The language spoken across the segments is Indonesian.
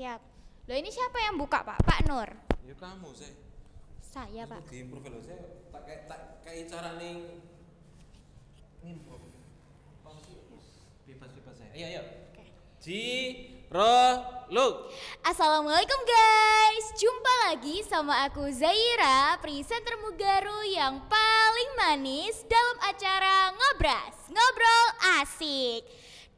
Siap. Loh ini siapa yang buka Pak? Pak Nur. Ya kamu sih. Saya Pak. Di improve loh saya tak kayak tak kayak cara nih improve. Bebas-bebas saya. Ayo ayo. Ro Lu. Assalamualaikum guys. Jumpa lagi sama aku Zaira, presenter Mugaru yang paling manis dalam acara Ngobras, Ngobrol Asik.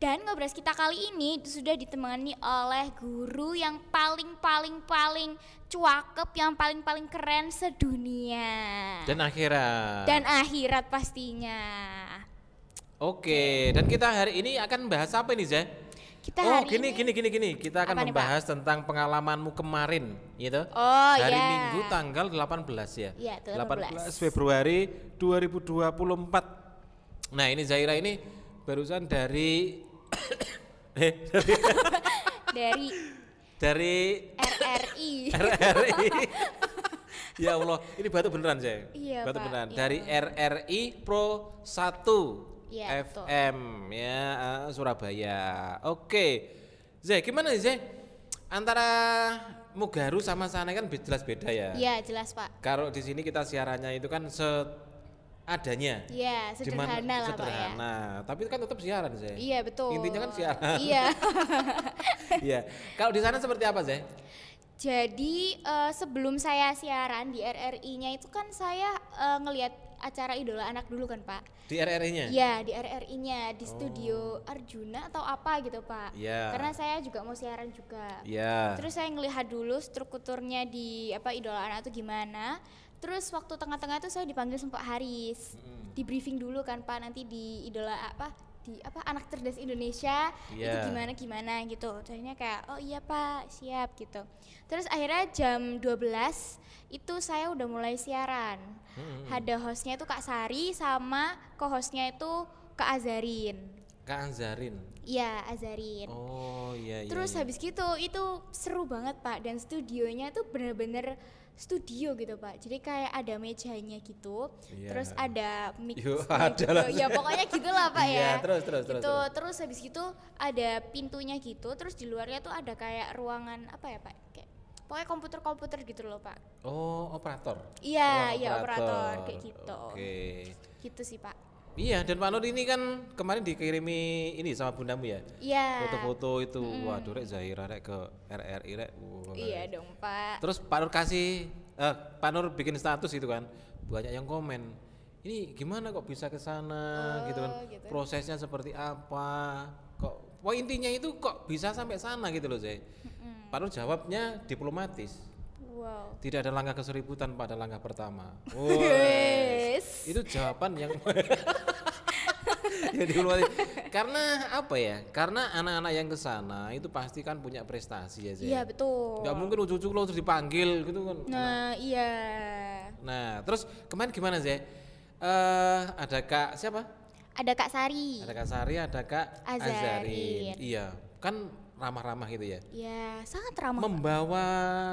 Dan ngobras kita kali ini sudah ditemani oleh guru yang paling-paling-paling cuakep, yang paling-paling keren sedunia. Dan akhirat. Dan akhirat pastinya. Oke, dan kita hari ini akan bahas apa nih, Zah? kita oh, gini ini, gini gini gini kita akan membahas nih, tentang pengalamanmu kemarin gitu oh, hari yeah. Minggu tanggal 18 ya yeah, 18. 18 Februari 2024 nah ini Zaira ini barusan dari Eh. dari dari RRI RRI ya Allah ini batu beneran saya iya, batu Pak, beneran iya. dari RRI Pro 1 iya, ya, FM betul. ya Surabaya oke Zay gimana sih Zeh antara Mugaru sama sana kan jelas beda ya iya jelas Pak kalau di sini kita siarannya itu kan set adanya. Iya, sederhana Cuman, lah sederhana. Pak ya. Tapi kan tetap siaran, sih. Iya, betul. Intinya kan siaran. Iya. Iya. Kalau di sana seperti apa, sih? Jadi uh, sebelum saya siaran di RRI-nya itu kan saya uh, ngelihat acara idola anak dulu kan pak di RRI-nya iya, di RRI-nya di oh. studio Arjuna atau apa gitu pak yeah. karena saya juga mau siaran juga yeah. terus saya ngelihat dulu strukturnya di apa idola anak itu gimana terus waktu tengah-tengah itu saya dipanggil sama Pak Haris hmm. di briefing dulu kan Pak nanti di idola apa di apa anak cerdas Indonesia yeah. itu iya. gimana gimana gitu akhirnya kayak oh iya pak siap gitu terus akhirnya jam 12 itu saya udah mulai siaran hmm. ada hostnya itu Kak Sari sama co-hostnya itu Kak Azarin Kak Azarin Iya Azarin oh iya, iya terus iya. habis gitu itu seru banget pak dan studionya tuh bener-bener studio gitu pak jadi kayak ada mejanya gitu yeah. terus ada mic ada gitu. ya pokoknya gitulah pak iya, ya terus terus gitu. terus terus habis gitu ada pintunya gitu terus di luarnya tuh ada kayak ruangan apa ya pak kayak pokoknya komputer-komputer gitu loh pak oh operator iya oh, iya operator. operator kayak gitu okay. gitu sih pak Iya, dan Pak Nur ini kan kemarin dikirimi ini sama bundamu ya? Iya. Foto-foto itu, hmm. waduh rek Zahira rek ke RRI rek. Uh, wow. Iya dong Pak. Terus Pak Nur kasih, eh, Pak Nur bikin status itu kan, banyak yang komen. Ini gimana kok bisa ke sana oh, gitu kan? Gitu. Prosesnya seperti apa? Kok, wah intinya itu kok bisa sampai sana gitu loh Zai. Hmm. Pak Nur jawabnya diplomatis Wow. Tidak ada langkah keseribu tanpa ada langkah pertama. Oh, Yes. Itu jawaban yang jadi ya, karena apa ya karena anak-anak yang ke sana itu pasti kan punya prestasi ya Zay. iya betul nggak mungkin ujuk-ujuk lo terus dipanggil gitu kan nah anak. iya nah terus kemarin gimana Zay? Uh, eh, ada kak siapa ada kak Sari ada kak Sari ada kak Azari. iya kan ramah-ramah gitu ya? Iya, sangat ramah. Membawa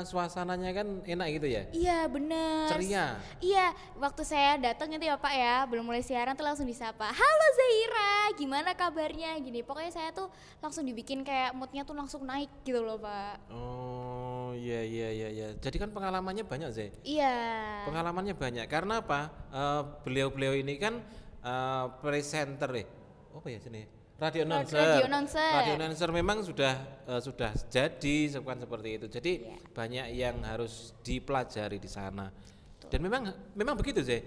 suasananya kan enak gitu ya? Iya, benar Ceria. Iya, waktu saya datang itu ya Pak ya, belum mulai siaran tuh langsung disapa. Halo Zaira, gimana kabarnya? Gini, pokoknya saya tuh langsung dibikin kayak moodnya tuh langsung naik gitu loh Pak. Oh, iya iya iya iya. Jadi kan pengalamannya banyak Zai. Iya. Pengalamannya banyak. Karena apa? Eh, beliau-beliau uh, ini kan uh, presenter ya. Apa ya sini? radio announcer. Radio announcer. Radio announcer memang sudah uh, sudah jadi bukan seperti itu. Jadi yeah. banyak yang harus dipelajari di sana. Betul. Dan memang memang begitu sih.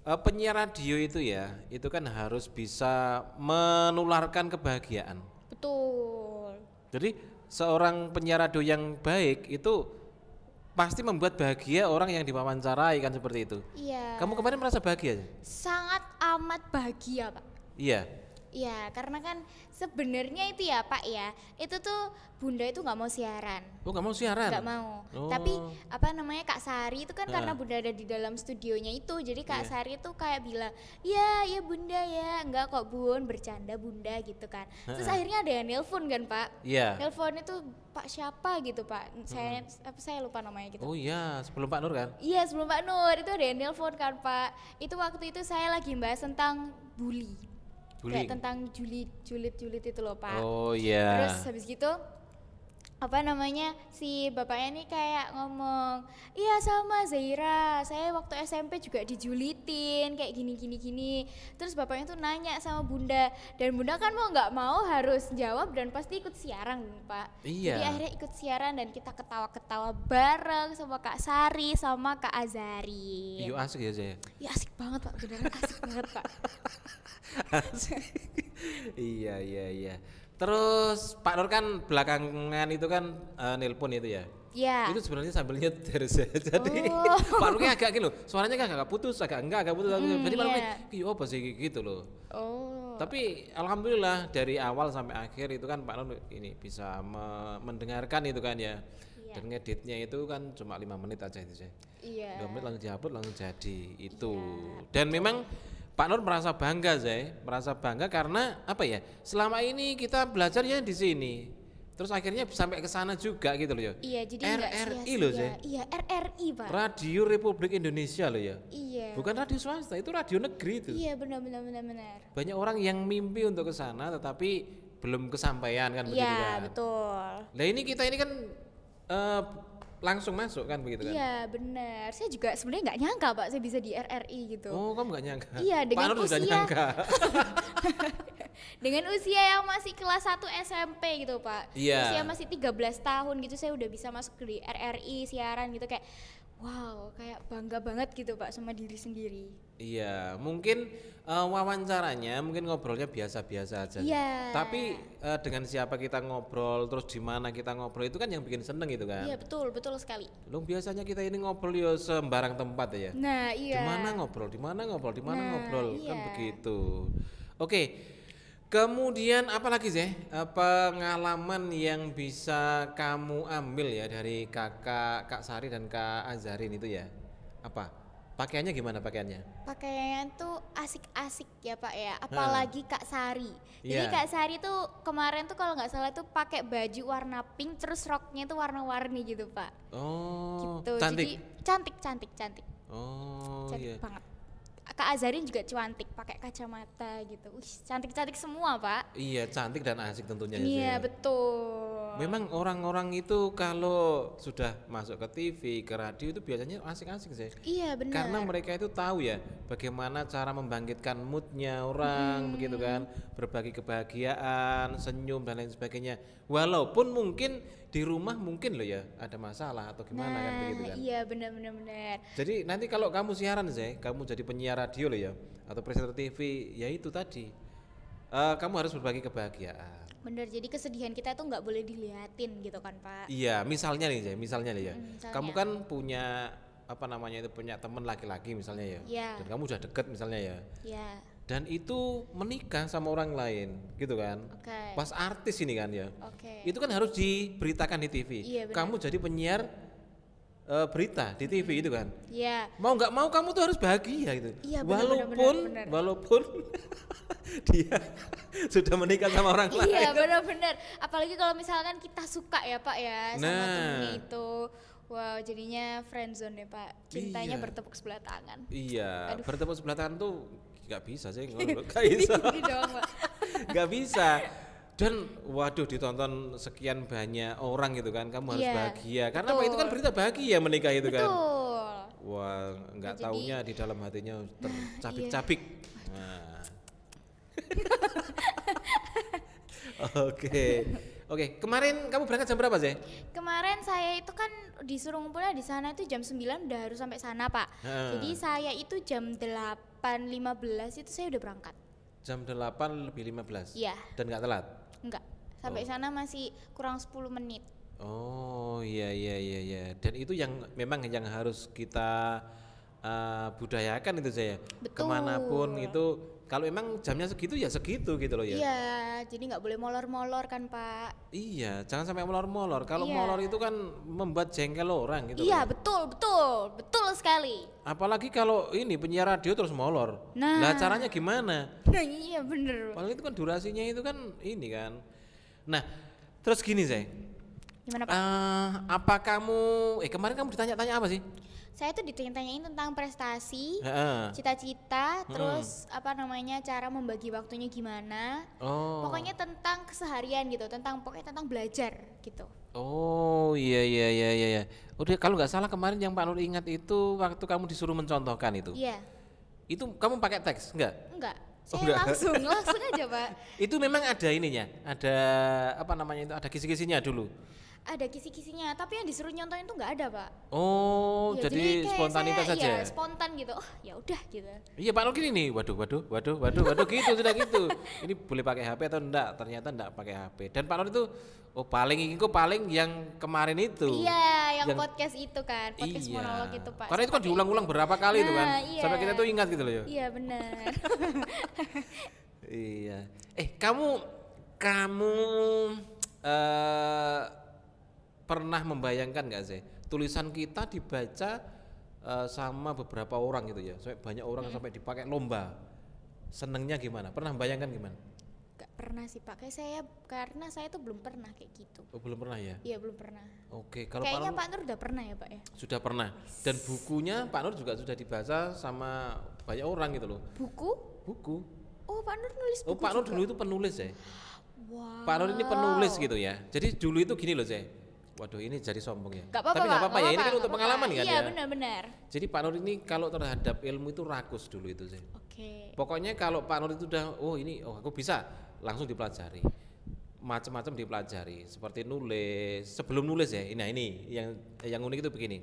Uh, penyiar radio itu ya, itu kan harus bisa menularkan kebahagiaan. Betul. Jadi seorang penyiar radio yang baik itu pasti membuat bahagia orang yang diwawancarai kan seperti itu. Iya. Yeah. Kamu kemarin merasa bahagia? Sangat amat bahagia, Pak. Iya. Yeah Iya, karena kan sebenarnya itu ya Pak ya, itu tuh Bunda itu nggak mau siaran. Oh nggak mau siaran? Nggak mau. Oh. Tapi apa namanya Kak Sari itu kan nah. karena Bunda ada di dalam studionya itu, jadi Kak yeah. Sari itu kayak bilang, ya ya Bunda ya, nggak kok Bun, bercanda Bunda gitu kan. Terus akhirnya ada yang nelpon kan Pak? Iya. Yeah. Nelpon itu Pak siapa gitu Pak? Saya hmm. apa saya lupa namanya gitu. Oh iya, sebelum Pak Nur kan? Iya, sebelum Pak Nur itu ada yang nelpon kan Pak. Itu waktu itu saya lagi bahas tentang bully bullying. kayak tentang julid julid julid itu loh pak oh iya yeah. terus habis gitu apa namanya si bapaknya ini kayak ngomong iya sama Zaira saya waktu SMP juga dijulitin kayak gini gini gini terus bapaknya tuh nanya sama bunda dan bunda kan mau nggak mau harus jawab dan pasti ikut siaran pak iya. jadi akhirnya ikut siaran dan kita ketawa ketawa bareng sama Kak Sari sama Kak Azari iya asik ya Zaira iya asik banget pak beneran asik banget pak asik. iya iya iya Terus Pak Nur kan belakangan itu kan uh, nelpon itu ya. Iya. Yeah. Itu sebenarnya sambil nyetir Jadi oh. Pak Nurnya agak gitu loh. Suaranya kan agak putus, agak enggak agak putus. Mm, Jadi Pak Nurnya hmm, apa sih gitu loh. Oh. Tapi alhamdulillah dari awal sampai akhir itu kan Pak Nur ini bisa me mendengarkan itu kan ya. Yeah. Dan ngeditnya itu kan cuma lima menit aja itu sih. Iya. Yeah. menit langsung dihapus langsung jadi itu. Yeah. Dan memang Pak Nur merasa bangga saya merasa bangga karena apa ya? Selama ini kita belajar ya di sini. Terus akhirnya sampai ke sana juga gitu loh ya. Iya, jadi RRI loh saya. Iya, RRI, Pak. Radio Republik Indonesia loh ya. Iya. Bukan radio swasta, itu radio negeri itu. Iya, benar benar benar benar. Banyak orang yang mimpi untuk ke sana tetapi belum kesampaian kan begitu Iya, kan. betul. Nah, ini kita ini kan uh, langsung masuk kan begitu kan? Iya benar. Saya juga sebenarnya nggak nyangka pak, saya bisa di RRI gitu. Oh kamu nggak nyangka? Iya dengan Panur usia. nyangka. dengan usia yang masih kelas 1 SMP gitu pak. Iya. Usia masih 13 tahun gitu saya udah bisa masuk di RRI siaran gitu kayak wow kayak bangga banget gitu pak sama diri sendiri iya mungkin uh, wawancaranya mungkin ngobrolnya biasa-biasa aja iya tapi uh, dengan siapa kita ngobrol terus di mana kita ngobrol itu kan yang bikin seneng gitu kan iya betul betul sekali lu biasanya kita ini ngobrol ya sembarang tempat ya nah iya di mana ngobrol di mana ngobrol di mana nah, ngobrol kan iya. kan begitu oke okay. Kemudian apa lagi, sih eh, pengalaman yang bisa kamu ambil ya dari kakak Kak Sari dan Kak Azarin itu ya apa? Pakaiannya gimana pakaiannya? Pakaiannya tuh asik-asik ya Pak ya, apalagi ha. Kak Sari. Jadi yeah. Kak Sari tuh kemarin tuh kalau nggak salah tuh pakai baju warna pink, terus roknya tuh warna-warni gitu Pak. Oh. Gitu. Cantik. Jadi cantik, cantik, cantik. Oh. Cantik yeah. banget Kak Azarin juga cantik pakai kacamata gitu. Wih, cantik-cantik semua, Pak. Iya, cantik dan asik tentunya. Iya, ya. betul. Memang orang-orang itu kalau sudah masuk ke TV, ke radio itu biasanya asik-asik sih. Iya, benar. Karena mereka itu tahu ya bagaimana cara membangkitkan moodnya orang hmm. begitu kan, berbagi kebahagiaan, senyum dan lain sebagainya. Walaupun mungkin di rumah mungkin loh ya ada masalah atau gimana kan nah, kan begitu kan iya benar benar benar jadi nanti kalau kamu siaran sih kamu jadi penyiar radio loh ya atau presenter TV ya itu tadi uh, kamu harus berbagi kebahagiaan benar jadi kesedihan kita itu nggak boleh dilihatin gitu kan Pak iya misalnya nih Zay misalnya nih ya hmm, misalnya. kamu kan punya apa namanya itu punya teman laki-laki misalnya ya yeah. dan kamu sudah deket misalnya ya yeah dan itu menikah sama orang lain gitu kan okay. pas artis ini kan ya okay. itu kan harus diberitakan di TV iya, kamu jadi penyiar uh, berita di TV mm itu kan yeah. mau nggak mau kamu tuh harus bahagia gitu iya, bener, walaupun bener, bener, bener. walaupun dia sudah menikah sama orang iya, lain iya benar-benar apalagi kalau misalkan kita suka ya pak ya sama nah. itu Wow, jadinya friendzone deh pak. Cintanya iya. bertepuk sebelah tangan. Iya, Aduh. bertepuk sebelah tangan tuh nggak bisa sih nggak bisa nggak bisa dan waduh ditonton sekian banyak orang gitu kan kamu harus yeah, bahagia karena betul. apa itu kan berita bahagia menikah itu kan. betul. kan wah nggak nah, taunya di dalam hatinya tercabik-cabik iya. nah. Oke. Oke, kemarin kamu berangkat jam berapa sih? Kemarin saya itu kan disuruh ngumpulnya di sana itu jam 9 udah harus sampai sana, Pak. Hmm. Jadi saya itu jam 8 8.15 itu saya udah berangkat. Jam 8 lebih 15? Iya. Dan nggak telat? Enggak. Sampai oh. sana masih kurang 10 menit. Oh iya iya iya iya. Dan itu yang memang yang harus kita uh, budayakan itu saya. Betul. Kemanapun itu kalau emang jamnya segitu ya segitu gitu loh ya. Iya, jadi nggak boleh molor-molor kan Pak. Iya, jangan sampai molor-molor. Kalau iya. molor itu kan membuat jengkel orang gitu. Iya, loh. Ya. betul, betul, betul sekali. Apalagi kalau ini penyiar radio terus molor. Nah, nah caranya gimana? Nah, iya bener. Paling itu kan durasinya itu kan ini kan. Nah, terus gini saya. Gimana Pak? Uh, apa kamu? Eh kemarin kamu ditanya-tanya apa sih? saya tuh ditanya tentang prestasi, cita-cita, uh. terus apa namanya cara membagi waktunya gimana. Oh. Pokoknya tentang keseharian gitu, tentang pokoknya tentang belajar gitu. Oh iya iya iya iya. iya. Udah kalau nggak salah kemarin yang Pak Nur ingat itu waktu kamu disuruh mencontohkan itu. Iya. Yeah. Itu kamu pakai teks nggak? Nggak. Oh, saya oh, enggak. langsung langsung aja, Pak. itu memang ada ininya, ada apa namanya itu, ada kisi-kisinya dulu ada kisi-kisinya tapi yang disuruh nyontoin tuh nggak ada pak oh ya, jadi, jadi spontanitas saja ya, spontan gitu oh ya udah gitu iya pak Nogi ini waduh waduh waduh waduh waduh gitu sudah gitu ini boleh pakai HP atau enggak ternyata enggak pakai HP dan Pak Nogi itu oh paling ini kok paling yang kemarin itu iya yang, yang podcast itu kan podcast iya. monolog itu pak karena itu kan diulang-ulang berapa kali nah, itu kan nah, iya. sampai kita tuh ingat gitu loh ya iya benar iya eh kamu kamu uh, pernah membayangkan nggak sih tulisan kita dibaca uh, sama beberapa orang gitu ya sampai banyak orang hmm. sampai dipakai lomba senengnya gimana pernah membayangkan gimana Gak pernah sih pak, kayak saya karena saya tuh belum pernah kayak gitu. Oh, belum pernah ya? Iya belum pernah. Oke, kalau kayaknya Pak Nur, udah pernah ya pak ya? Sudah pernah. Dan bukunya Pak Nur juga sudah dibaca sama banyak orang gitu loh. Buku? Buku. Oh Pak Nur nulis oh, buku. Oh Pak Nur juga? dulu itu penulis ya? Wow. Pak Nur ini penulis gitu ya. Jadi dulu itu gini loh saya Waduh ini jadi sombong ya. Gak apa-apa. Tapi nggak apa-apa ya. ini kan untuk pengalaman kan iya, ya. Iya benar-benar. Jadi Pak Nur ini kalau terhadap ilmu itu rakus dulu itu sih. Oke. Okay. Pokoknya kalau Pak Nur itu udah oh ini oh aku bisa langsung dipelajari macam-macam dipelajari seperti nulis sebelum nulis ya ini nah, ini yang yang unik itu begini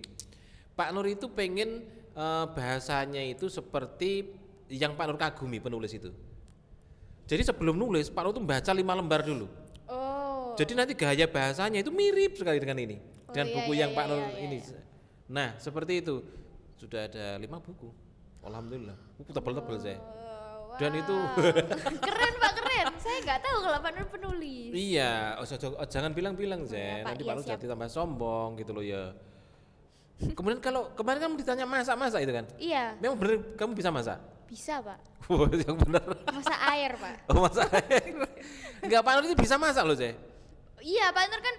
Pak Nur itu pengen eh, bahasanya itu seperti yang Pak Nur kagumi penulis itu jadi sebelum nulis Pak Nur itu baca lima lembar dulu jadi nanti gaya bahasanya itu mirip sekali dengan ini, oh, dengan iya, buku iya, yang iya, Pak Nur iya, iya, ini. Iya. Nah, seperti itu. Sudah ada lima buku. Alhamdulillah. Buku oh, tebel-tebel saya. Oh, Dan itu keren Pak keren. Saya nggak tahu kalau Pak Nur penulis. Iya, oh, oh, jangan bilang-bilang oh, iya, Zen. Nanti iya, Pak Nur jadi tambah sombong gitu loh ya. Kemudian kalau kemarin kamu ditanya masak-masak itu kan? Iya. Memang benar kamu bisa masak? Bisa, Pak. yang benar. Masak air, Pak. Oh, masak air. Enggak, Pak Nur itu bisa masak loh, saya. Iya, Pak Nur kan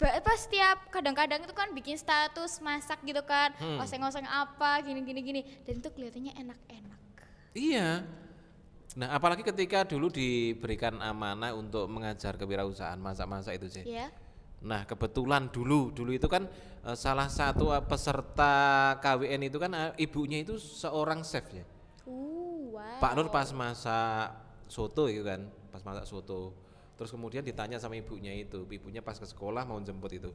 apa setiap kadang-kadang itu kan bikin status masak gitu kan, hmm. oseng-oseng apa gini-gini gini dan itu kelihatannya enak-enak. Iya. Nah, apalagi ketika dulu diberikan amanah untuk mengajar kewirausahaan masak-masak itu sih. Iya. Nah, kebetulan dulu dulu itu kan eh, salah satu eh, peserta KWN itu kan eh, ibunya itu seorang chef ya. Uh, wow. Pak Nur pas masak soto itu kan, pas masak soto. Terus kemudian ditanya sama ibunya itu, ibunya pas ke sekolah mau jemput itu.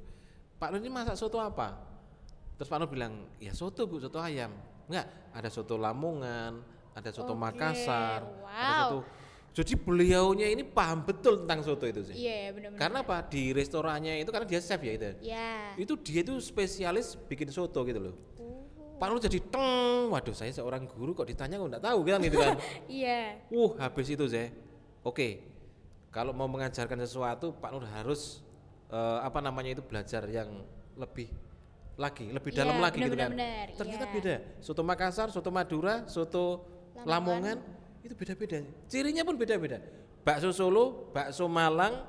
Pak Nur ini masak soto apa? Terus Pak Nur bilang, ya soto bu, soto ayam. Enggak, ada soto Lamongan, ada soto okay. Makassar, wow. ada soto jadi beliaunya ini paham betul tentang soto itu sih. Iya, yeah, benar-benar. Karena apa? Di restorannya itu karena dia chef ya itu. Ya? Iya. Yeah. Itu dia itu spesialis bikin soto gitu loh. Uh. Pak Nur jadi teng, waduh saya seorang guru kok ditanya kok enggak tahu kan gitu kan. Iya. yeah. Uh, habis itu saya. Oke, kalau mau mengajarkan sesuatu Pak Nur harus uh, apa namanya itu belajar yang lebih lagi lebih yeah, dalam lagi bener, gitu kan ternyata yeah. beda soto Makassar soto Madura soto Lamongan, itu beda-beda cirinya pun beda-beda bakso Solo bakso Malang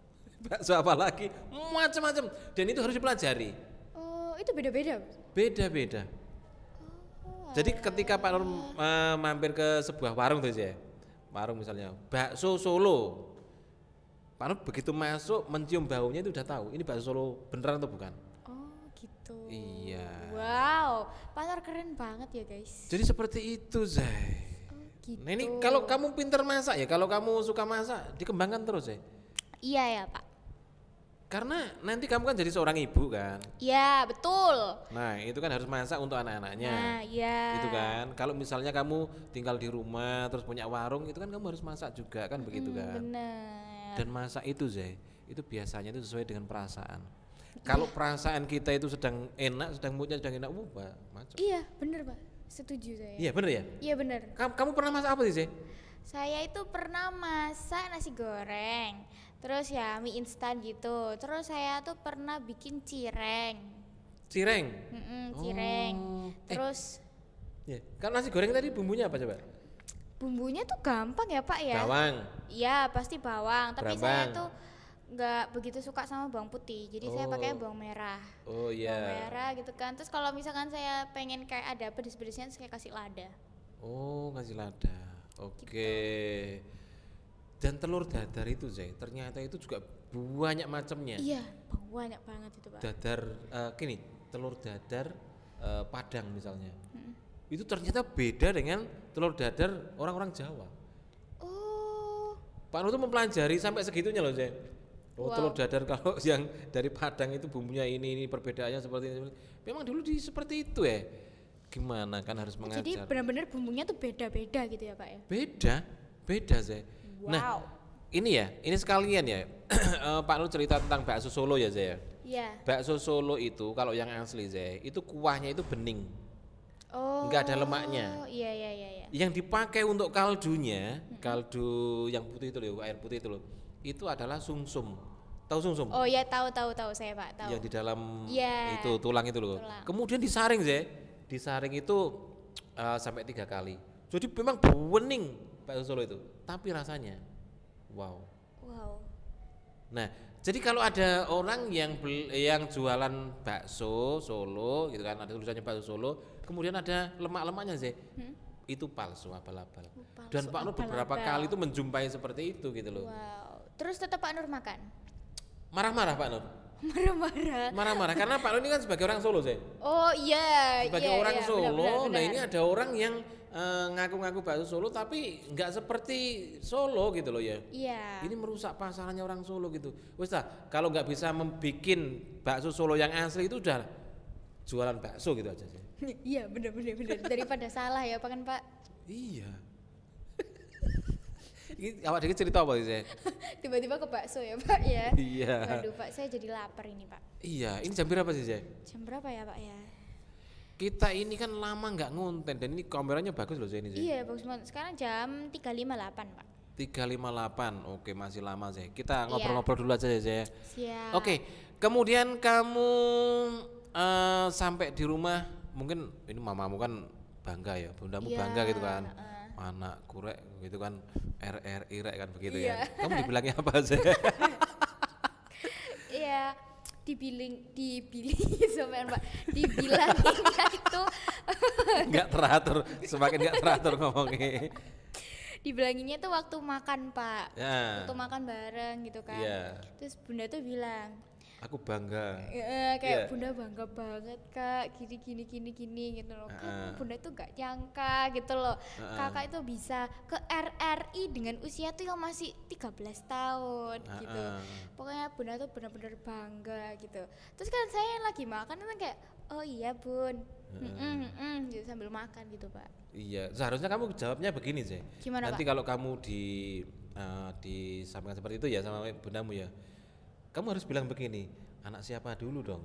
bakso apa lagi macam-macam dan itu harus dipelajari oh itu beda-beda beda-beda oh, jadi ketika Pak Nur uh, mampir ke sebuah warung tuh ya warung misalnya bakso Solo Pak begitu masuk mencium baunya itu udah tahu ini bakso Solo beneran atau bukan. Oh gitu. Iya. Wow, pasar keren banget ya guys. Jadi seperti itu Zai. Oh, gitu. Nah ini kalau kamu pinter masak ya, kalau kamu suka masak dikembangkan terus ya. Iya ya Pak. Karena nanti kamu kan jadi seorang ibu kan. Iya betul. Nah itu kan harus masak untuk anak-anaknya. Nah iya. Itu kan. Kalau misalnya kamu tinggal di rumah terus punya warung itu kan kamu harus masak juga kan begitu hmm, kan. Benar dan masa itu Zai itu biasanya itu sesuai dengan perasaan kalau perasaan kita itu sedang enak sedang moodnya sedang enak wah macam iya bener pak setuju saya iya bener ya iya bener kamu, kamu pernah masak apa sih Zai saya itu pernah masak nasi goreng terus ya mie instan gitu terus saya tuh pernah bikin cireng cireng mm -mm, cireng oh. Eh. terus eh, ya kan nasi goreng tadi bumbunya apa coba bumbunya tuh gampang ya pak ya bawang iya pasti bawang tapi saya tuh nggak begitu suka sama bawang putih jadi oh. saya pakai bawang merah oh iya yeah. bawang merah gitu kan terus kalau misalkan saya pengen kayak ada pedes-pedesnya saya kasih lada oh kasih lada oke okay. gitu. dan telur dadar itu Zai ternyata itu juga banyak macamnya iya banyak banget itu pak dadar uh, gini telur dadar uh, padang misalnya mm itu ternyata beda dengan telur dadar orang-orang Jawa. Oh. Pak Nur itu mempelajari sampai segitunya loh, Zen. Oh, wow. telur dadar kalau yang dari Padang itu bumbunya ini ini perbedaannya seperti ini. Memang dulu di seperti itu ya. Gimana kan harus mengajar. Jadi benar-benar bumbunya tuh beda-beda gitu ya, Pak ya? Beda, beda, Zen. Nah, wow. Nah, ini ya, ini sekalian ya. Eh, Pak Nur cerita tentang bakso Solo ya, Zaya. Iya. Yeah. Bakso Solo itu kalau yang asli, Zaya, itu kuahnya itu bening Oh. Enggak ada lemaknya. Oh, iya, iya iya iya. Yang dipakai untuk kaldunya, kaldu yang putih itu loh, air putih itu loh. Itu adalah sumsum. Tahu sumsum? Oh iya tahu tahu tahu saya Pak, tahu. Yang di dalam yeah. itu tulang itu loh. Tulang. Kemudian disaring, sih Disaring itu uh, sampai tiga kali. Jadi memang bening Pak Solo itu, tapi rasanya wow. Wow. Nah, jadi kalau ada orang yang beli, yang jualan bakso Solo gitu kan ada tulisannya bakso Solo, kemudian ada lemak-lemaknya sih. Hmm? Itu palsu abal-abal. Oh, Dan Pak Nur beberapa kali itu menjumpai seperti itu gitu loh. Wow. Terus tetap Pak Nur makan? Marah-marah Pak Nur marah-marah marah-marah karena Pak Lo ini kan sebagai orang Solo sih oh iya sebagai iya, orang iya, Solo benar, benar, benar. nah ini ada orang yang eh, ngaku-ngaku uh, bakso Solo tapi nggak seperti Solo gitu loh ya iya ini merusak pasarannya orang Solo gitu Ustaz kalau nggak bisa membuat bakso Solo yang asli itu udah jualan bakso gitu aja sih iya benar-benar, daripada salah ya Pak kan Pak iya ini awak dikit cerita apa sih? Tiba-tiba ke bakso ya Pak ya. Iya. Waduh Pak saya jadi lapar ini Pak. Iya, ini jam berapa sih Zek? Jam berapa ya Pak ya? Kita ini kan lama nggak ngonten dan ini kameranya bagus loh Zek ini Zek. Iya bagus banget. Sekarang jam tiga 3.58 Pak. tiga lima 358. Oke, masih lama sih. Kita iya. ngobrol-ngobrol dulu aja ya Oke, kemudian kamu uh, sampai di rumah mungkin ini mamamu kan bangga ya, bundamu ya, bangga gitu kan. Uh, anak kurek gitu kan RR irek kan begitu yeah. ya. Iya. Kamu dibilangnya apa sih? Iya, dibiling dibiling sebenarnya Mbak. dibilangnya itu nggak teratur, semakin nggak teratur ngomongnya. Dibilanginnya tuh waktu makan, Pak. Yeah. Waktu makan bareng gitu kan. Yeah. Terus Bunda tuh bilang, aku bangga e, kayak yeah. bunda bangga banget kak gini gini gini gini gitu loh kan bunda itu gak nyangka gitu loh uh, kakak itu bisa ke RRI dengan usia tuh yang masih 13 tahun uh, gitu pokoknya bunda tuh bener-bener bangga gitu terus kan saya lagi makan kan kayak oh iya bun mm -mm, mm -mm, sambil makan gitu pak iya seharusnya kamu jawabnya begini sih Gimana, nanti kalau kamu di uh, disampaikan seperti itu ya sama bundamu ya kamu harus bilang begini anak siapa dulu dong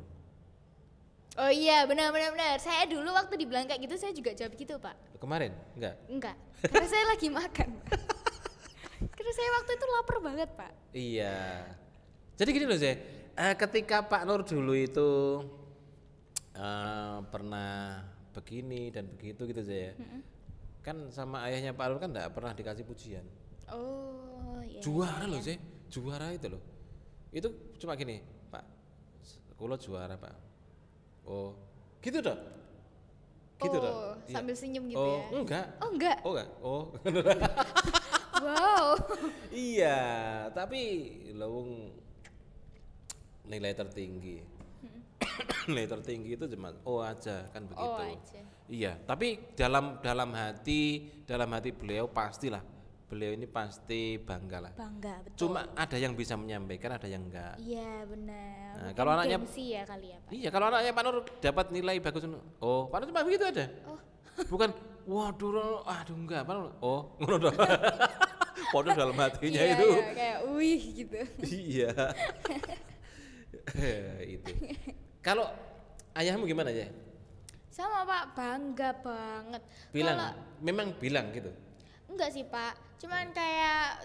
oh iya benar benar benar saya dulu waktu dibilang kayak gitu saya juga jawab gitu pak kemarin enggak enggak karena saya lagi makan karena saya waktu itu lapar banget pak iya jadi gini loh saya uh, eh, ketika Pak Nur dulu itu uh, pernah begini dan begitu gitu saya mm -hmm. kan sama ayahnya Pak Nur kan enggak pernah dikasih pujian oh iya juara iya. loh saya juara itu loh itu cuma gini pak kulo juara pak oh gitu dong gitu oh, dong iya. sambil senyum gitu oh, ya enggak oh enggak oh enggak oh wow iya tapi lawung nilai tertinggi hmm. nilai tertinggi itu cuma oh aja kan oh, begitu oh, aja. iya tapi dalam dalam hati dalam hati beliau pastilah beliau ini pasti bangga lah. Bangga, betul. Cuma ada yang bisa menyampaikan, ada yang enggak. Iya, benar. Nah, kalau anaknya sih ya kali ya, Pak. Iya, kalau anaknya Pak Nur dapat nilai bagus. Oh, Pak Nur cuma begitu aja. Oh. Bukan waduh, aduh enggak, Pak Nur. Oh, ngono dong. Podo dalam hatinya iya, itu. Iya, kayak wih gitu. iya. Eh, itu. Kalau ayahmu gimana ya? Sama Pak, bangga banget. Bilang, Kalo, memang bilang gitu. Enggak sih Pak, cuman kayak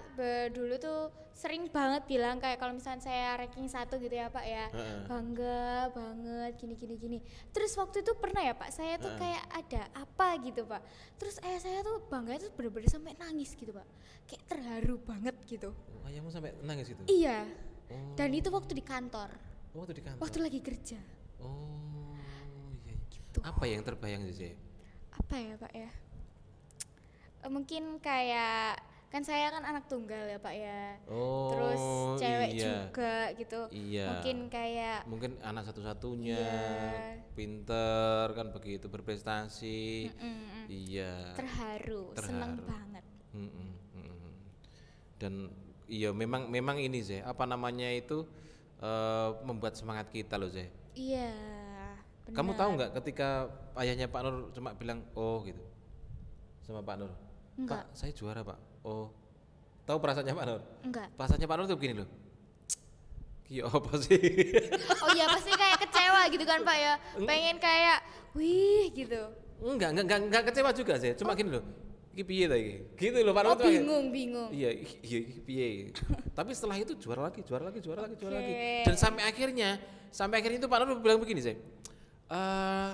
dulu tuh sering banget bilang kayak kalau misalnya saya ranking satu gitu ya pak ya uh bangga banget gini gini gini terus waktu itu pernah ya pak saya tuh kayak ada apa gitu pak terus ayah saya tuh bangga tuh bener-bener sampai nangis gitu pak kayak terharu banget gitu oh, ayahmu sampai nangis gitu iya oh. dan itu waktu di kantor oh, waktu di kantor waktu lagi kerja oh iya, iya. Gitu. apa yang terbayang sih apa ya pak ya mungkin kayak kan saya kan anak tunggal ya pak ya oh, terus cewek iya. juga gitu iya. mungkin kayak mungkin anak satu-satunya iya. pinter kan begitu berprestasi mm -mm, iya terharu, terharu. seneng banget mm -mm, mm dan iya memang memang ini sih apa namanya itu uh, membuat semangat kita loh sih iya benar. kamu tahu nggak ketika ayahnya Pak Nur cuma bilang oh gitu sama Pak Nur Enggak. Pak saya juara Pak oh tahu perasaannya Pak Nur enggak perasaannya Pak Nur tuh begini loh Iya apa sih? oh iya pasti kayak kecewa gitu kan Pak ya. Pengen kayak wih gitu. Enggak, enggak, enggak, enggak kecewa juga sih. Cuma oh. gini loh. Iki piye ta iki? Gitu loh Pak nur Oh bingung, bingung. Iya, iya iki piye. Tapi setelah itu juara lagi, juara lagi, juara lagi, juara lagi. Dan sampai akhirnya, sampai akhirnya itu Pak Nur bilang begini sih. uh,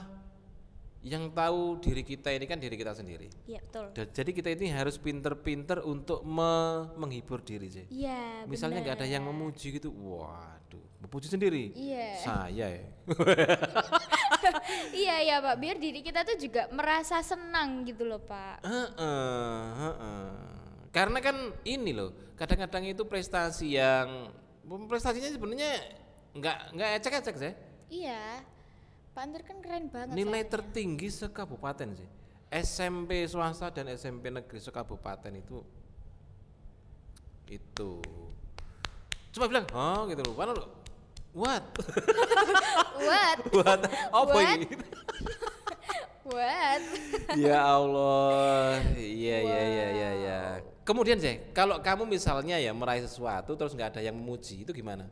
yang tahu diri kita ini kan diri kita sendiri. Iya betul. Dan, jadi kita ini harus pinter-pinter untuk me menghibur diri sih. Iya. Misalnya nggak ada yang memuji gitu, waduh, memuji sendiri. Iya. Saya ya. iya iya pak, biar diri kita tuh juga merasa senang gitu loh pak. Heeh, uh, uh, uh, Karena kan ini loh, kadang-kadang itu prestasi yang prestasinya sebenarnya nggak nggak ecek-ecek sih. Iya Pak Andir kan keren banget. Nilai sayangnya. tertinggi sekabupaten sih. SMP swasta dan SMP negeri sekabupaten itu itu coba bilang oh gitu loh padahal what what what apa ini what ya Allah iya iya iya iya ya. kemudian sih kalau kamu misalnya ya meraih sesuatu terus nggak ada yang memuji itu gimana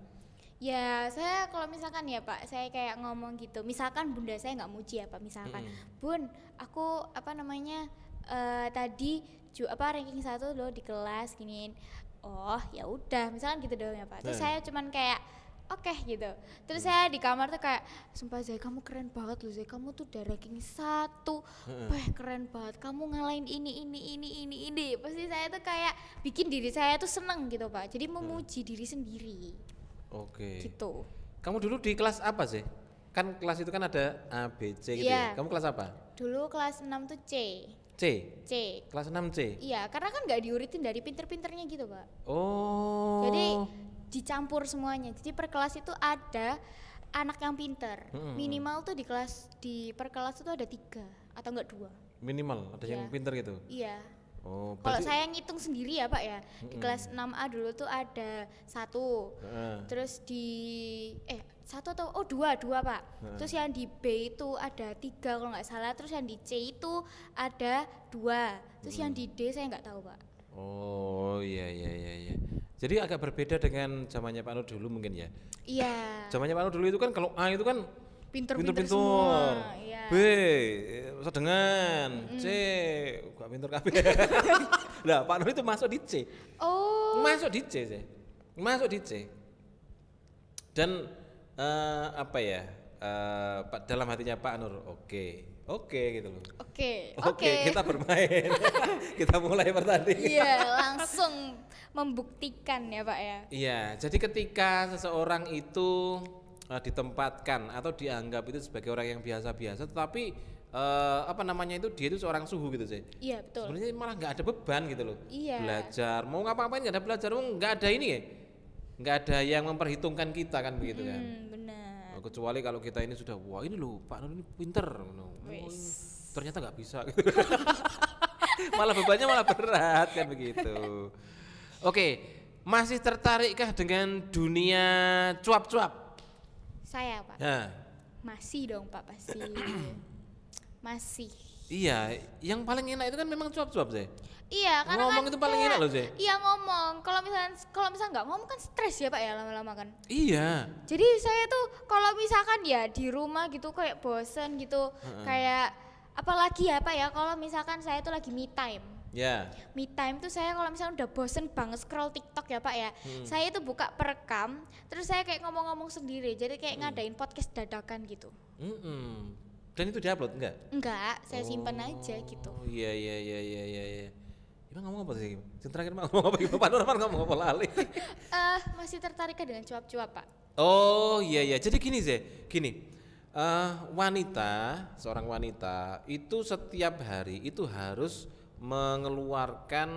Ya, saya kalau misalkan ya Pak, saya kayak ngomong gitu. Misalkan bunda saya nggak muji ya Pak, misalkan, hmm. bun, aku apa namanya uh, tadi ju apa ranking satu loh di kelas giniin. Oh, ya udah, misalkan gitu doang ya Pak. Terus hmm. saya cuman kayak oke okay, gitu terus mm. saya di kamar tuh kayak sumpah Zai kamu keren banget loh Zai kamu tuh udah ranking satu wah keren banget kamu ngalahin ini ini ini ini ini pasti saya tuh kayak bikin diri saya tuh seneng gitu pak jadi memuji hmm. diri sendiri Oke. Gitu. Kamu dulu di kelas apa sih? Kan kelas itu kan ada A, B, C gitu yeah. ya. Kamu kelas apa? Dulu kelas 6 tuh C. C. C. Kelas 6 C. Iya, karena kan nggak diuritin dari pinter-pinternya gitu, Pak. Oh. Jadi dicampur semuanya. Jadi per kelas itu ada anak yang pinter. Hmm. Minimal tuh di kelas di per kelas itu ada tiga atau enggak dua. Minimal ada yeah. yang iya. pinter gitu. Iya. Yeah Oh, kalau saya ngitung sendiri ya Pak ya mm-hmm. di kelas 6A dulu tuh ada satu, uh. terus di eh satu atau oh dua dua Pak, uh. terus yang di B itu ada tiga kalau nggak salah, terus yang di C itu ada dua, terus mm-mm. yang di D saya nggak tahu Pak. Oh iya iya iya iya. Jadi agak berbeda dengan zamannya Pak Nur dulu mungkin ya. Iya. Zamannya Pak Nur dulu itu kan kalau A itu kan pinter-pinter semua. Ya. B, sedengan. Mm. C, gak pinter kabeh. lah, Pak Nur itu masuk di C. Oh. Masuk di C sih. Masuk di C. Dan uh, apa ya? Uh, dalam hatinya Pak Nur, oke. Okay. Oke okay, gitu loh. Oke. Okay, Oke, okay. okay, kita bermain. kita mulai pertandingan. Iya, langsung membuktikan ya, Pak ya. Iya, jadi ketika seseorang itu Eh, ditempatkan atau dianggap itu sebagai orang yang biasa-biasa tetapi uh, apa namanya itu dia itu seorang suhu gitu sih iya betul sebenarnya malah nggak ada beban gitu loh iya belajar mau ngapa-ngapain nggak ada belajar mau oh, nggak ada ini ya nggak ada yang memperhitungkan kita kan begitu kan. hmm, kan benar oh, kecuali kalau kita ini sudah wah ini loh Pak Nur ini pinter oh, ternyata nggak bisa gitu. malah bebannya malah berat kan begitu oke okay. masih tertarikkah dengan dunia cuap-cuap saya pak. Nah. Masih dong pak pasti. Masih. Iya, yang paling enak itu kan memang cuap-cuap sih. Iya, karena ngomong kan itu paling enak loh sih. Iya ngomong. Kalau misalkan kalau misalkan nggak ngomong kan stres ya pak ya lama-lama kan. Iya. Jadi saya tuh kalau misalkan ya di rumah gitu kayak bosen gitu, uh -uh. kayak apalagi ya pak ya kalau misalkan saya tuh lagi me time Ya. Yeah. Me time tuh saya kalau misalnya udah bosen banget scroll TikTok ya Pak ya. Hmm. Saya itu buka perekam, terus saya kayak ngomong-ngomong sendiri. Jadi kayak hmm. ngadain podcast dadakan gitu. Mm Dan itu diupload enggak? Enggak, saya oh. simpan aja gitu. Oh iya iya iya iya iya. Emang iya. ngomong apa sih? Yang terakhir mau ngomong apa? Bapak Nur ngomong apa lali? Eh masih tertarik dengan cuap-cuap Pak. Oh iya iya. Jadi gini sih, gini. Uh, wanita, seorang wanita itu setiap hari itu harus mengeluarkan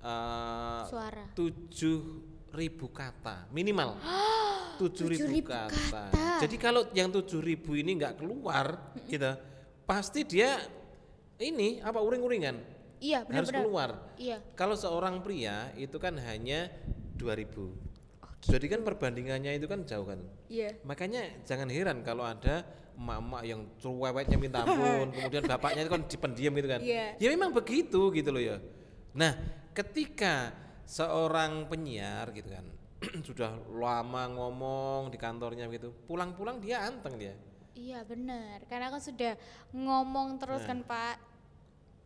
uh, suara ribu kata minimal. tujuh kata. kata. Jadi kalau yang tujuh ribu ini nggak keluar kita gitu, pasti dia ini apa uring-uringan. Iya, harus keluar. Iya. Kalau seorang pria itu kan hanya dua ribu jadi kan perbandingannya itu kan jauh kan. Iya. Makanya jangan heran kalau ada emak-emak yang ceweknya minta ampun, kemudian bapaknya itu kan dipendiam gitu kan. Iya. Ya memang begitu gitu loh ya. Nah, ketika seorang penyiar gitu kan sudah lama ngomong di kantornya gitu, pulang-pulang dia anteng dia. Iya benar, karena kan sudah ngomong terus nah. kan Pak.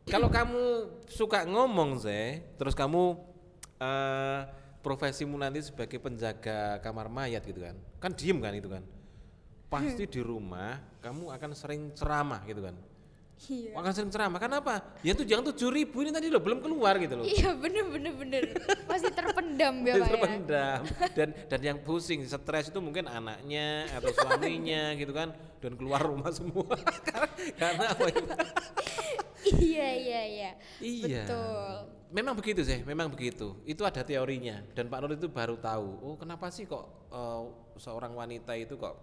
Kalau kamu suka ngomong sih, terus kamu uh, profesimu nanti sebagai penjaga kamar mayat gitu kan kan diem kan itu kan pasti hmm. di rumah kamu akan sering ceramah gitu kan Iya. Makan sering ceramah. apa? Ya tuh jangan tujuh ribu ini tadi loh belum keluar gitu loh. Iya bener bener bener. Masih terpendam ya Pak. Terpendam. Dan dan yang pusing, stres itu mungkin anaknya atau suaminya gitu kan. Dan keluar rumah semua karena apa? iya iya iya. Iya. Betul. Memang begitu sih, memang begitu. Itu ada teorinya dan Pak Nur itu baru tahu. Oh, kenapa sih kok uh, seorang wanita itu kok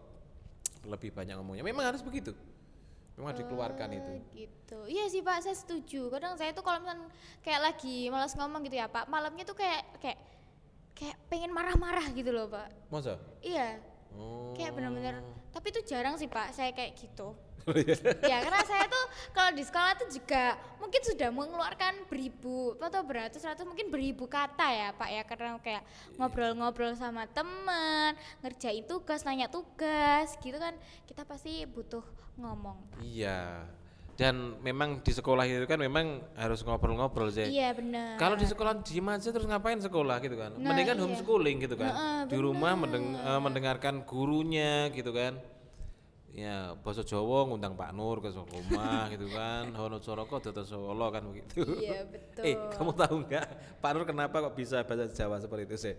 lebih banyak ngomongnya? Memang harus begitu. Memang harus dikeluarkan oh, itu. Gitu. Iya sih Pak, saya setuju. Kadang saya tuh kalau misalnya kayak lagi malas ngomong gitu ya Pak, malamnya tuh kayak kayak kayak pengen marah-marah gitu loh Pak. Masa? Iya. Oh. Kayak benar-benar Tapi itu jarang sih Pak, saya kayak gitu ya karena saya tuh kalau di sekolah tuh juga mungkin sudah mengeluarkan beribu atau beratus-ratus mungkin beribu kata ya Pak ya karena kayak ngobrol-ngobrol sama teman, ngerjain tugas nanya tugas gitu kan kita pasti butuh ngomong iya dan memang di sekolah itu kan memang harus ngobrol-ngobrol sih. Iya benar. Kalau di sekolah diem aja terus ngapain sekolah gitu kan? Nah, Mendingan iya. homeschooling gitu kan. Nah, di rumah mendeng eh, mendengarkan gurunya gitu kan ya bahasa Jawa ngundang Pak Nur ke rumah gitu kan Hono Coroko Dota Solo kan begitu iya eh, betul eh kamu tahu nggak Pak Nur kenapa kok bisa bahasa Jawa seperti itu sih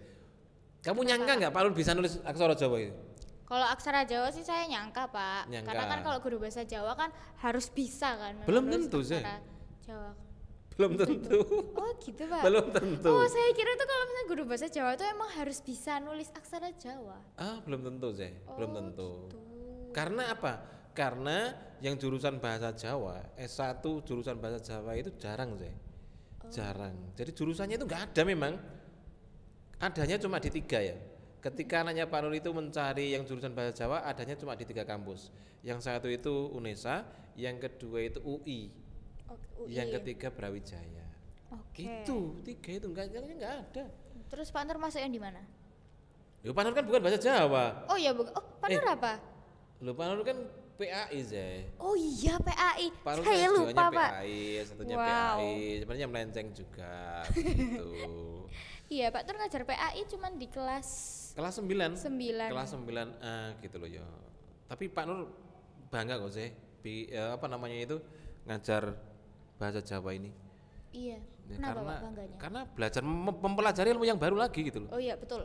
kamu nyangka nggak Pak Nur bisa nulis aksara Jawa itu kalau aksara Jawa sih saya nyangka Pak nyangka. karena kan kalau guru bahasa Jawa kan harus bisa kan belum tentu sih Jawa belum tentu. Oh gitu pak. Belum tentu. Oh saya kira itu kalau misalnya guru bahasa Jawa itu emang harus bisa nulis aksara Jawa. Ah belum tentu sih, oh, belum tentu. Gitu. Karena apa? Karena yang jurusan bahasa Jawa, S1 jurusan bahasa Jawa itu jarang, sih. Oh. Jarang. Jadi jurusannya itu enggak ada memang. Adanya cuma di tiga ya. Ketika hmm. anaknya Pak Nur itu mencari yang jurusan bahasa Jawa, adanya cuma di tiga kampus. Yang satu itu UNESA, yang kedua itu UI, yang ketiga Brawijaya. Oke. Itu tiga itu enggak enggak ada. Terus Pak Nur masuk yang di mana? Ya Pak Nur kan bukan bahasa Jawa. Oh iya, oh Pak eh. Nur eh, apa? Lu Pak Nur kan PAI Zay. Oh iya PAI. Pak Nur Saya lupa PAI, Pak. PAI, satunya wow. PAI. Sebenarnya melenceng juga gitu. Iya, Pak Tur ngajar PAI cuman di kelas kelas 9. 9. Kelas 9 uh, eh, gitu loh ya. Tapi Pak Nur bangga kok Zay. Bi, uh, eh, apa namanya itu ngajar bahasa Jawa ini. Iya. Ya, Kenapa karena, bangganya? Karena belajar mem mempelajari ilmu yang baru lagi gitu loh. Oh iya, betul.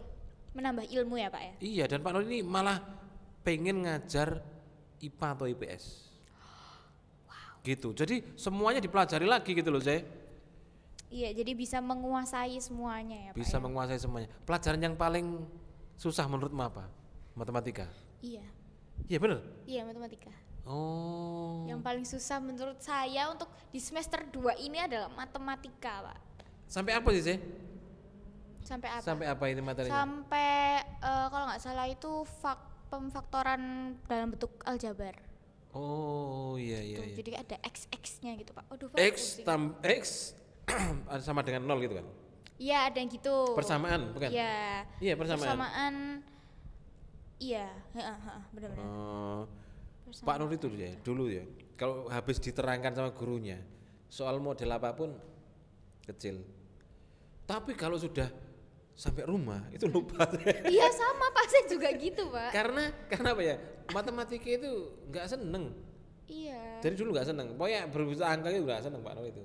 Menambah ilmu ya, Pak ya. Iya, dan Pak Nur ini malah pengen ngajar IPA atau IPS. Wow. Gitu. Jadi semuanya dipelajari lagi gitu loh, saya. Iya, jadi bisa menguasai semuanya ya, Pak. Bisa ya? menguasai semuanya. Pelajaran yang paling susah menurutmu apa? Matematika. Iya. Iya benar? Iya, matematika. Oh. Yang paling susah menurut saya untuk di semester 2 ini adalah matematika, Pak. Sampai apa sih, sih? Sampai apa? Sampai apa ini materinya? Sampai uh, kalau nggak salah itu fak pemfaktoran dalam bentuk aljabar. Oh iya iya. Gitu. iya. Jadi ada x x-nya gitu pak. Aduh, pak x tam x sama dengan nol gitu kan? Iya ada yang gitu. Persamaan bukan? Iya. Iya persamaan. Persamaan. Iya, benar-benar. Oh, Pak Nur itu ya dulu ya. Kalau habis diterangkan sama gurunya soal model apapun kecil. Tapi kalau sudah sampai rumah itu lupa iya sama pak saya juga gitu pak karena karena apa ya matematika itu nggak seneng iya jadi dulu nggak seneng pokoknya berusaha angka itu nggak seneng pak itu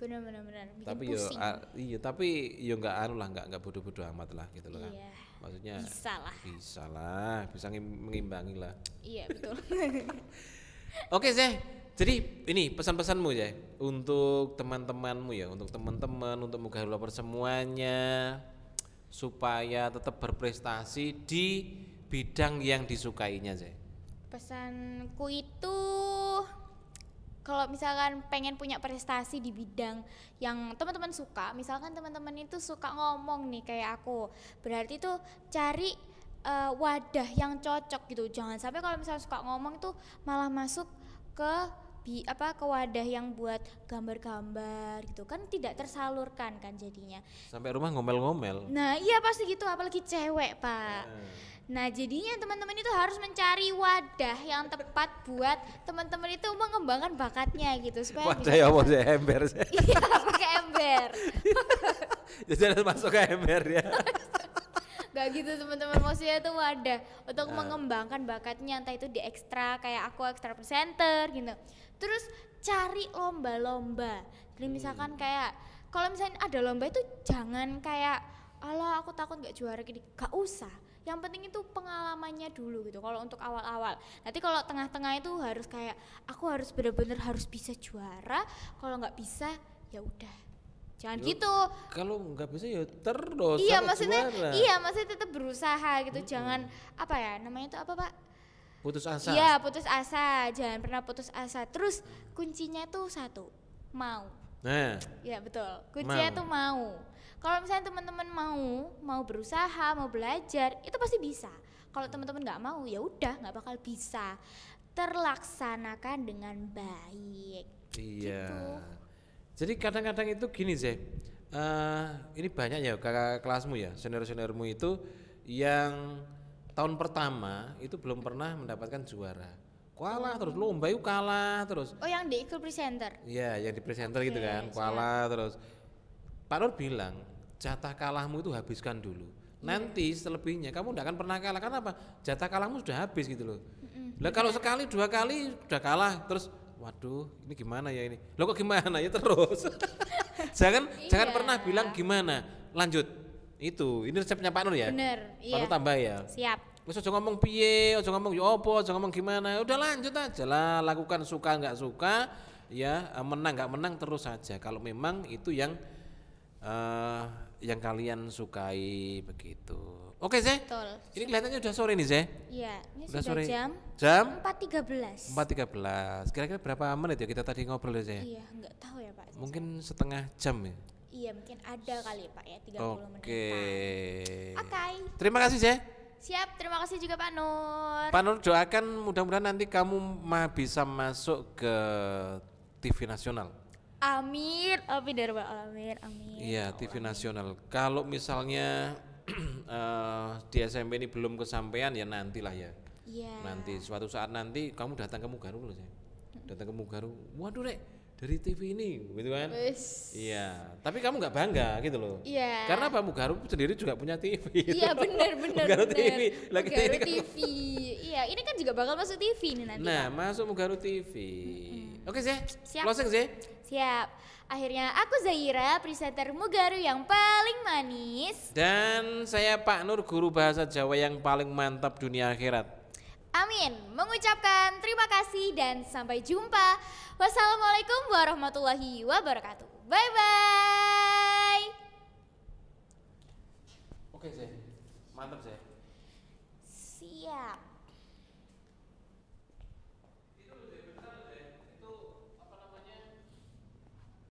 benar benar tapi yo ah, iya tapi yo nggak anu lah nggak nggak bodoh bodoh amat lah gitu loh iya. kan maksudnya bisa lah bisa lah bisa mengimbangi lah iya betul oke saya jadi ini pesan-pesanmu ya untuk teman-temanmu ya untuk teman-teman untuk muka lapor semuanya supaya tetap berprestasi di bidang yang disukainya Zai? Pesanku itu kalau misalkan pengen punya prestasi di bidang yang teman-teman suka, misalkan teman-teman itu suka ngomong nih kayak aku, berarti itu cari uh, wadah yang cocok gitu. Jangan sampai kalau misalnya suka ngomong tuh malah masuk ke bi apa ke wadah yang buat gambar-gambar gitu kan tidak tersalurkan kan jadinya sampai rumah ngomel-ngomel nah iya pasti gitu apalagi cewek pak eh. nah jadinya teman-teman itu harus mencari wadah yang tepat buat teman-teman itu mengembangkan bakatnya gitu supaya wadah ya mau ember iya pakai ember jadi harus masuk ke ember ya Gak gitu teman-teman, maksudnya itu wadah untuk uh. mengembangkan bakatnya entah itu di ekstra kayak aku ekstra presenter gitu. Terus cari lomba-lomba. Jadi hmm. misalkan kayak kalau misalnya ada lomba itu jangan kayak Allah aku takut gak juara gini, gak usah yang penting itu pengalamannya dulu gitu kalau untuk awal-awal nanti kalau tengah-tengah itu harus kayak aku harus bener-bener harus bisa juara kalau nggak bisa ya udah jangan Yo, gitu kalau nggak bisa ya terus iya, iya maksudnya gimana? iya maksudnya tetap berusaha gitu hmm. jangan apa ya namanya itu apa pak putus asa iya putus asa jangan pernah putus asa terus kuncinya tuh satu mau nah ya betul kuncinya mau. tuh mau kalau misalnya teman-teman mau mau berusaha mau belajar itu pasti bisa kalau teman-teman nggak mau ya udah nggak bakal bisa terlaksanakan dengan baik iya gitu jadi kadang-kadang itu gini sih, uh, ini banyak ya kakak kelasmu ya, senior-seniormu itu yang tahun pertama itu belum pernah mendapatkan juara. Kuala terus lomba yuk kalah terus. Oh yang di ikut presenter? Iya yang di presenter okay, gitu kan, kuala siap. terus. Pak Nur bilang jatah kalahmu itu habiskan dulu. Nanti iya. selebihnya kamu tidak akan pernah kalah karena apa? Jatah kalahmu sudah habis gitu loh. Mm -hmm. Lah kalau sekali dua kali sudah kalah terus waduh ini gimana ya ini lo kok gimana ya terus jangan iya. jangan pernah bilang gimana lanjut itu ini resepnya Pak Nur ya bener iya. Pak Nur tambah ya siap Terus jangan ngomong piye, jangan ngomong yo ya opo, ngomong gimana. Ya udah lanjut aja lah, lakukan suka nggak suka, ya eh, menang nggak menang terus saja. Kalau memang itu yang uh, yang kalian sukai begitu. Oke, Zeh. Betul. Ini kelihatannya sudah sore nih, Zeh. Iya, ini sudah sore. Jam jam 4.13. 4.13. Kira-kira berapa menit ya kita tadi ngobrol ya, Zeh? Iya, enggak tahu ya, Pak. Mungkin setengah jam ya. Iya, mungkin ada kali ya, Pak ya, 30 Oke. menit. Oke. Okay. Terima kasih, Zeh. Siap, terima kasih juga Pak Nur. Pak Nur doakan mudah-mudahan nanti kamu mah bisa masuk ke TV nasional. Amin, amin ya amin, amin. Iya, TV nasional. Kalau misalnya uh, di SMP ini belum kesampaian ya nantilah ya. Yeah. Nanti suatu saat nanti kamu datang ke Mugaru loh saya. Datang ke Mugaru. Waduh Rek, dari TV ini gitu kan. Iya, tapi kamu nggak bangga gitu loh. Iya. Karena Pak Mugaru sendiri juga punya TV. Gitu. Iya, benar benar. Mugaru bener. TV. Lagi Mugaru ini kan TV. iya, ini kan juga bakal masuk TV nih nanti. Nah, kan? masuk Mugaru TV. Mm -hmm. Oke, sih. Siap. Closing, sih. Siap. Akhirnya aku Zaira, presenter Mugaru yang paling manis. Dan saya Pak Nur, guru bahasa Jawa yang paling mantap dunia akhirat. Amin. Mengucapkan terima kasih dan sampai jumpa. Wassalamualaikum warahmatullahi wabarakatuh. Bye-bye. Oke, Zaira, Mantap, Zaira. Siap.